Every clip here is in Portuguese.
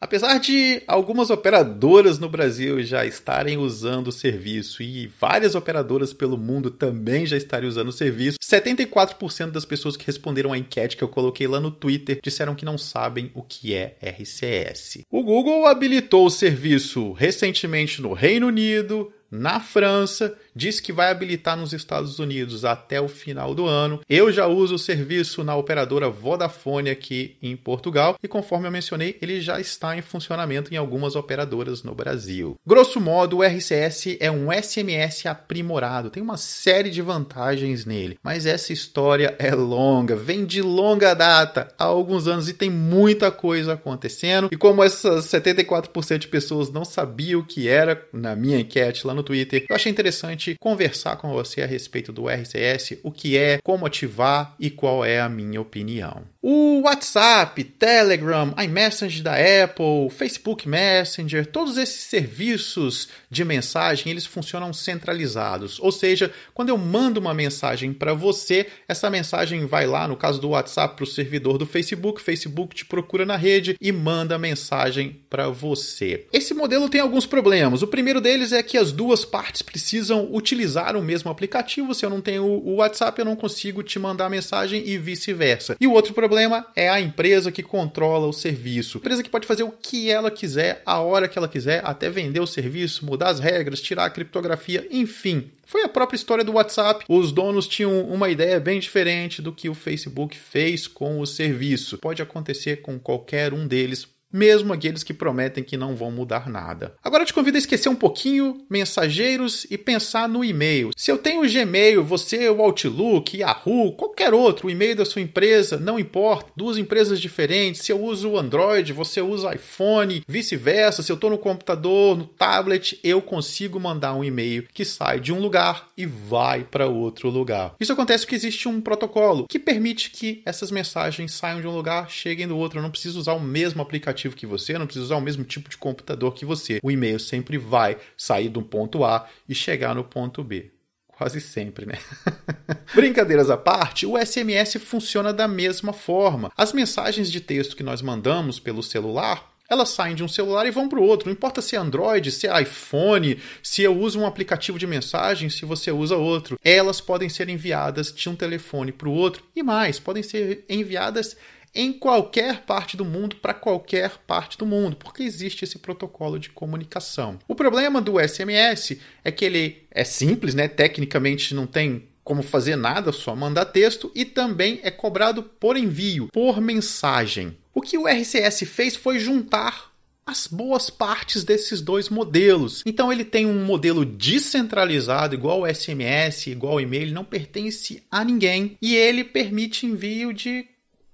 Apesar de algumas operadoras no Brasil já estarem usando o serviço e várias operadoras pelo mundo também já estarem usando o serviço, 74% das pessoas que responderam à enquete que eu coloquei lá no Twitter disseram que não sabem o que é RCS. O Google habilitou o serviço recentemente no Reino Unido, na França diz que vai habilitar nos Estados Unidos até o final do ano. Eu já uso o serviço na operadora Vodafone aqui em Portugal e, conforme eu mencionei, ele já está em funcionamento em algumas operadoras no Brasil. Grosso modo, o RCS é um SMS aprimorado, tem uma série de vantagens nele, mas essa história é longa, vem de longa data, há alguns anos e tem muita coisa acontecendo. E como essas 74% de pessoas não sabiam o que era na minha enquete lá no Twitter, eu achei interessante conversar com você a respeito do RCS, o que é, como ativar e qual é a minha opinião. O WhatsApp, Telegram, iMessage da Apple, Facebook Messenger, todos esses serviços de mensagem, eles funcionam centralizados. Ou seja, quando eu mando uma mensagem para você, essa mensagem vai lá, no caso do WhatsApp, para o servidor do Facebook, Facebook te procura na rede e manda a mensagem para você. Esse modelo tem alguns problemas. O primeiro deles é que as duas partes precisam utilizar o mesmo aplicativo. Se eu não tenho o WhatsApp, eu não consigo te mandar mensagem e vice-versa. E o outro problema é a empresa que controla o serviço. Empresa que pode fazer o que ela quiser, a hora que ela quiser, até vender o serviço, mudar as regras, tirar a criptografia, enfim. Foi a própria história do WhatsApp. Os donos tinham uma ideia bem diferente do que o Facebook fez com o serviço. Pode acontecer com qualquer um deles mesmo aqueles que prometem que não vão mudar nada. Agora te convido a esquecer um pouquinho mensageiros e pensar no e-mail. Se eu tenho o Gmail, você, o Outlook, Yahoo, qualquer outro, o e-mail da sua empresa, não importa, duas empresas diferentes, se eu uso o Android, você usa iPhone, vice-versa, se eu estou no computador, no tablet, eu consigo mandar um e-mail que sai de um lugar e vai para outro lugar. Isso acontece porque existe um protocolo que permite que essas mensagens saiam de um lugar, cheguem do outro. Eu não preciso usar o mesmo aplicativo aplicativo que você, não precisa usar o mesmo tipo de computador que você. O e-mail sempre vai sair do ponto A e chegar no ponto B. Quase sempre, né? Brincadeiras à parte, o SMS funciona da mesma forma. As mensagens de texto que nós mandamos pelo celular elas saem de um celular e vão para o outro. Não importa se é Android, se é iPhone, se eu uso um aplicativo de mensagem, se você usa outro. Elas podem ser enviadas de um telefone para o outro e mais, podem ser enviadas em qualquer parte do mundo para qualquer parte do mundo, porque existe esse protocolo de comunicação. O problema do SMS é que ele é simples, né? Tecnicamente não tem como fazer nada, só mandar texto e também é cobrado por envio, por mensagem. O que o RCS fez foi juntar as boas partes desses dois modelos. Então ele tem um modelo descentralizado, igual o SMS, igual o e-mail, não pertence a ninguém, e ele permite envio de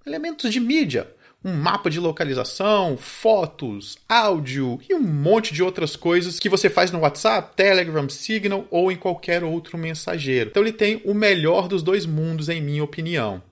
elementos de mídia, um mapa de localização, fotos, áudio e um monte de outras coisas que você faz no WhatsApp, Telegram, Signal ou em qualquer outro mensageiro. Então ele tem o melhor dos dois mundos, em minha opinião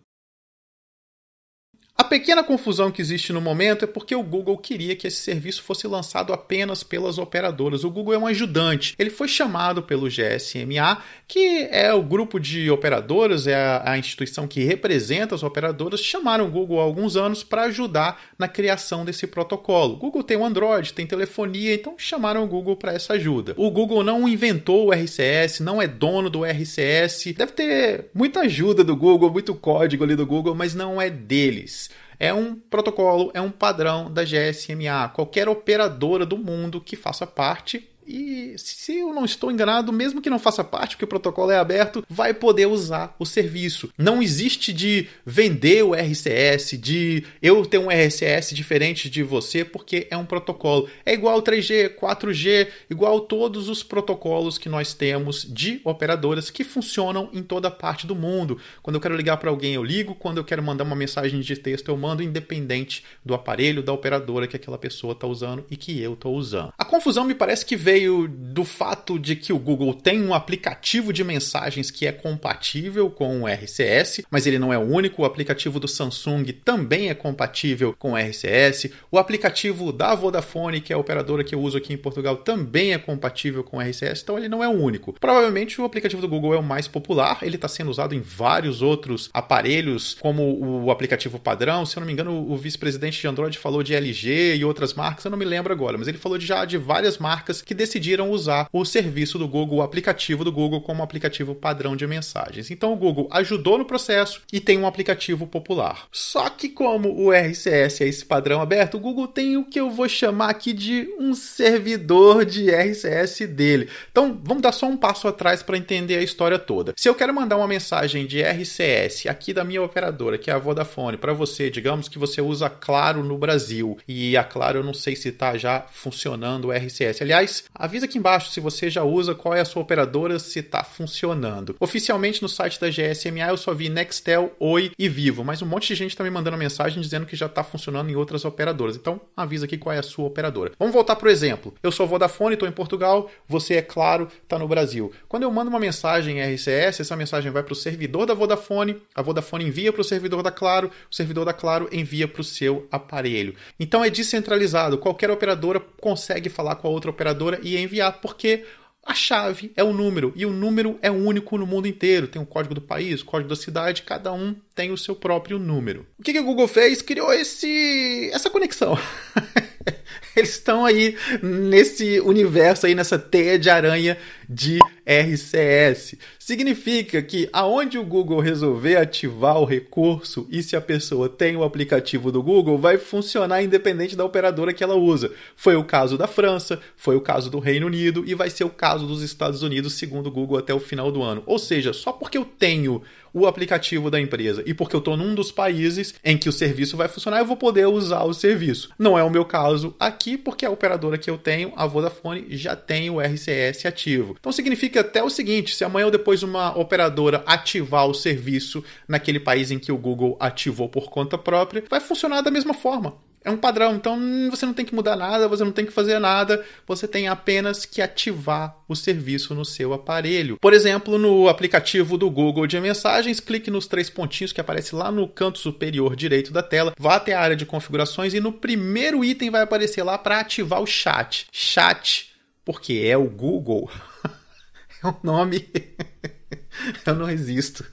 pequena confusão que existe no momento é porque o Google queria que esse serviço fosse lançado apenas pelas operadoras. O Google é um ajudante. Ele foi chamado pelo GSMA, que é o grupo de operadoras, é a, a instituição que representa as operadoras, chamaram o Google há alguns anos para ajudar na criação desse protocolo. O Google tem o Android, tem telefonia, então chamaram o Google para essa ajuda. O Google não inventou o RCS, não é dono do RCS, deve ter muita ajuda do Google, muito código ali do Google, mas não é deles. É um protocolo, é um padrão da GSMA. Qualquer operadora do mundo que faça parte e, se eu não estou enganado, mesmo que não faça parte, porque o protocolo é aberto, vai poder usar o serviço. Não existe de vender o RCS, de eu ter um RCS diferente de você, porque é um protocolo. É igual 3G, 4G, igual todos os protocolos que nós temos de operadoras que funcionam em toda parte do mundo. Quando eu quero ligar para alguém, eu ligo. Quando eu quero mandar uma mensagem de texto, eu mando, independente do aparelho, da operadora que aquela pessoa está usando e que eu estou usando. A confusão me parece que veio veio do fato de que o Google tem um aplicativo de mensagens que é compatível com o RCS, mas ele não é o único. O aplicativo do Samsung também é compatível com o RCS. O aplicativo da Vodafone, que é a operadora que eu uso aqui em Portugal, também é compatível com o RCS, então ele não é o único. Provavelmente o aplicativo do Google é o mais popular, ele está sendo usado em vários outros aparelhos, como o aplicativo padrão. Se eu não me engano, o vice-presidente de Android falou de LG e outras marcas, eu não me lembro agora, mas ele falou já de várias marcas que decidiram usar o serviço do Google, o aplicativo do Google, como aplicativo padrão de mensagens. Então o Google ajudou no processo e tem um aplicativo popular. Só que, como o RCS é esse padrão aberto, o Google tem o que eu vou chamar aqui de um servidor de RCS dele. Então vamos dar só um passo atrás para entender a história toda. Se eu quero mandar uma mensagem de RCS aqui da minha operadora, que é a Vodafone, para você, digamos que você usa Claro no Brasil e a Claro eu não sei se está já funcionando o RCS. Aliás, Avisa aqui embaixo se você já usa, qual é a sua operadora, se está funcionando. Oficialmente no site da GSMA eu só vi Nextel, Oi e Vivo, mas um monte de gente está me mandando mensagem dizendo que já está funcionando em outras operadoras. Então avisa aqui qual é a sua operadora. Vamos voltar para o exemplo. Eu sou Vodafone, estou em Portugal, você é claro, está no Brasil. Quando eu mando uma mensagem RCS, essa mensagem vai para o servidor da Vodafone, a Vodafone envia para o servidor da Claro, o servidor da Claro envia para o seu aparelho. Então é descentralizado, qualquer operadora consegue falar com a outra operadora e enviar, porque a chave é o número e o número é único no mundo inteiro. Tem o código do país, o código da cidade, cada um tem o seu próprio número. O que, que o Google fez? Criou esse essa conexão. Eles estão aí nesse universo aí nessa teia de aranha de RCS. Significa que aonde o Google resolver ativar o recurso e se a pessoa tem o aplicativo do Google, vai funcionar independente da operadora que ela usa. Foi o caso da França, foi o caso do Reino Unido e vai ser o caso dos Estados Unidos, segundo o Google, até o final do ano. Ou seja, só porque eu tenho o aplicativo da empresa e porque eu estou num dos países em que o serviço vai funcionar, eu vou poder usar o serviço. Não é o meu caso aqui, porque a operadora que eu tenho, a Vodafone, já tem o RCS ativo. Então significa até o seguinte: se amanhã ou depois uma operadora ativar o serviço naquele país em que o Google ativou por conta própria, vai funcionar da mesma forma. É um padrão, então você não tem que mudar nada, você não tem que fazer nada, você tem apenas que ativar o serviço no seu aparelho. Por exemplo, no aplicativo do Google de mensagens, clique nos três pontinhos que aparece lá no canto superior direito da tela, vá até a área de configurações e no primeiro item vai aparecer lá para ativar o chat. Chat porque é o Google. é um nome Eu não resisto.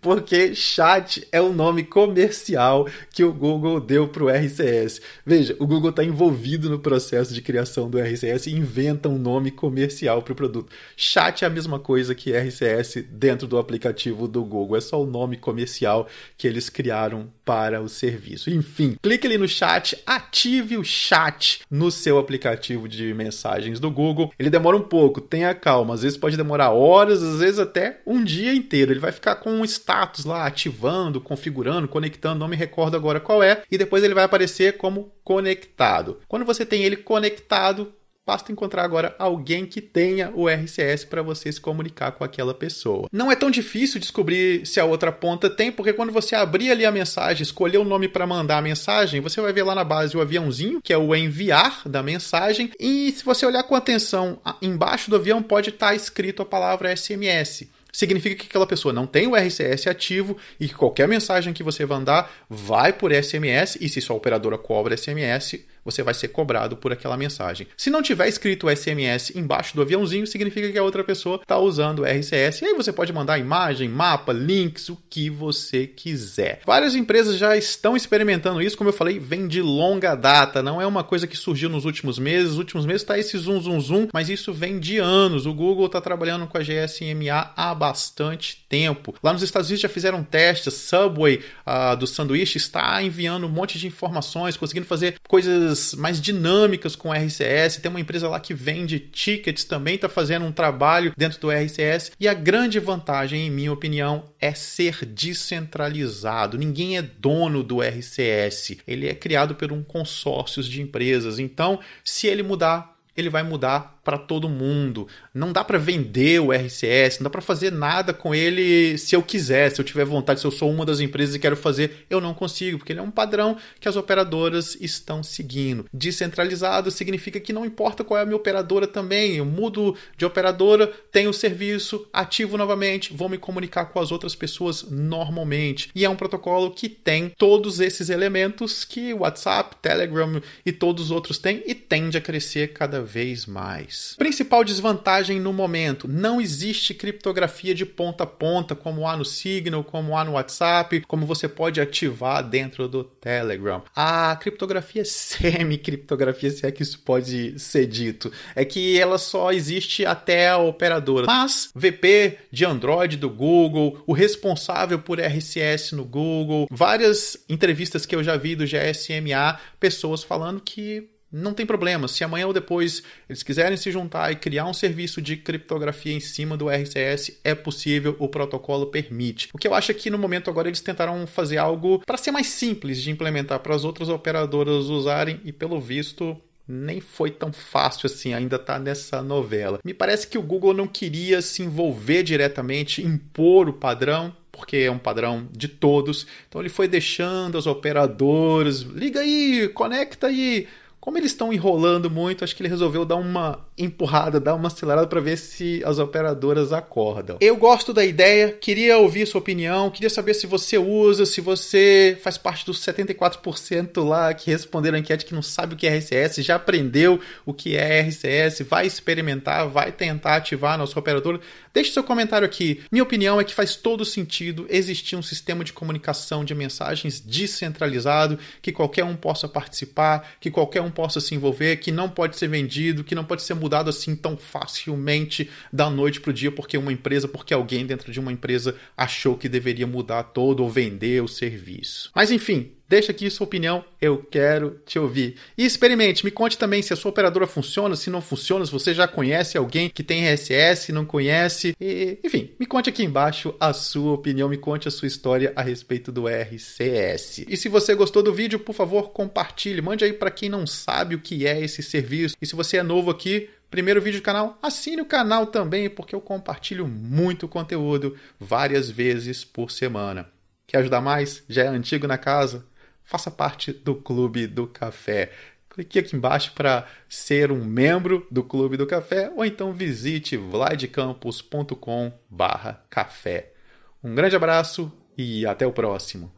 Porque chat é o nome comercial que o Google deu para o RCS. Veja, o Google está envolvido no processo de criação do RCS e inventa um nome comercial para o produto. Chat é a mesma coisa que RCS dentro do aplicativo do Google. É só o nome comercial que eles criaram para o serviço. Enfim, clique ali no chat, ative o chat no seu aplicativo de mensagens do Google. Ele demora um pouco, tenha calma. Às vezes pode demorar horas, às vezes até um dia inteiro. Ele vai ficar com um status lá, ativando, configurando, conectando, não me recordo agora qual é, e depois ele vai aparecer como conectado. Quando você tem ele conectado, Basta encontrar agora alguém que tenha o RCS para você se comunicar com aquela pessoa. Não é tão difícil descobrir se a outra ponta tem, porque quando você abrir ali a mensagem, escolher o nome para mandar a mensagem, você vai ver lá na base o aviãozinho, que é o enviar da mensagem, e se você olhar com atenção embaixo do avião, pode estar tá escrito a palavra SMS significa que aquela pessoa não tem o RCS ativo e que qualquer mensagem que você mandar vai por SMS e se sua operadora cobra SMS, você vai ser cobrado por aquela mensagem. Se não tiver escrito o SMS embaixo do aviãozinho, significa que a outra pessoa está usando RCS. E aí você pode mandar imagem, mapa, links, o que você quiser. Várias empresas já estão experimentando isso, como eu falei, vem de longa data, não é uma coisa que surgiu nos últimos meses. Nos últimos meses está esse zoom, zoom, zoom, mas isso vem de anos. O Google está trabalhando com a GSMA há bastante tempo. Lá nos Estados Unidos já fizeram testes, Subway uh, do sanduíche está enviando um monte de informações, conseguindo fazer coisas coisas mais dinâmicas com o RCS. Tem uma empresa lá que vende tickets também, está fazendo um trabalho dentro do RCS. E a grande vantagem, em minha opinião, é ser descentralizado. Ninguém é dono do RCS. Ele é criado por um consórcio de empresas. Então, se ele mudar, ele vai mudar para todo mundo. Não dá para vender o RCS, não dá para fazer nada com ele se eu quiser, se eu tiver vontade, se eu sou uma das empresas e quero fazer, eu não consigo, porque ele é um padrão que as operadoras estão seguindo. Descentralizado significa que não importa qual é a minha operadora também, eu mudo de operadora, tenho o serviço, ativo novamente, vou me comunicar com as outras pessoas normalmente. E é um protocolo que tem todos esses elementos que WhatsApp, Telegram e todos os outros têm e tende a crescer cada vez mais simples. Principal desvantagem no momento: não existe criptografia de ponta a ponta, como há no Signal, como há no WhatsApp, como você pode ativar dentro do Telegram. A criptografia semi-criptografia, se é que isso pode ser dito, é que ela só existe até a operadora. Mas VP de Android do Google, o responsável por RCS no Google, várias entrevistas que eu já vi do GSMA, pessoas falando que não tem problema. Se amanhã ou depois eles quiserem se juntar e criar um serviço de criptografia em cima do RCS, é possível, o protocolo permite. O que eu acho é que no momento agora eles tentaram fazer algo para ser mais simples de implementar para as outras operadoras usarem e pelo visto nem foi tão fácil assim, ainda está nessa novela. Me parece que o Google não queria se envolver diretamente, impor o padrão, porque é um padrão de todos. Então ele foi deixando as operadoras, liga aí, conecta aí como eles estão enrolando muito, acho que ele resolveu dar uma empurrada, dar uma acelerada para ver se as operadoras acordam. Eu gosto da ideia, queria ouvir sua opinião, queria saber se você usa, se você faz parte dos 74% lá que responderam a enquete que não sabe o que é RCS, já aprendeu o que é RCS, vai experimentar, vai tentar ativar a nossa operadora. Deixe seu comentário aqui. Minha opinião é que faz todo sentido existir um sistema de comunicação de mensagens descentralizado, que qualquer um possa participar, que qualquer um não possa se envolver, que não pode ser vendido, que não pode ser mudado assim tão facilmente da noite para o dia, porque uma empresa, porque alguém dentro de uma empresa achou que deveria mudar todo ou vender o serviço. Mas enfim, Deixa aqui sua opinião, eu quero te ouvir. E experimente, me conte também se a sua operadora funciona, se não funciona, se você já conhece alguém que tem RSS, não conhece. E, enfim, me conte aqui embaixo a sua opinião, me conte a sua história a respeito do RCS. E se você gostou do vídeo, por favor, compartilhe. Mande aí para quem não sabe o que é esse serviço. E se você é novo aqui, primeiro vídeo do canal, assine o canal também, porque eu compartilho muito conteúdo várias vezes por semana. Quer ajudar mais? Já é antigo na casa? faça parte do Clube do Café. Clique aqui embaixo para ser um membro do Clube do Café ou então visite vladcampus.com/café. Um grande abraço e até o próximo.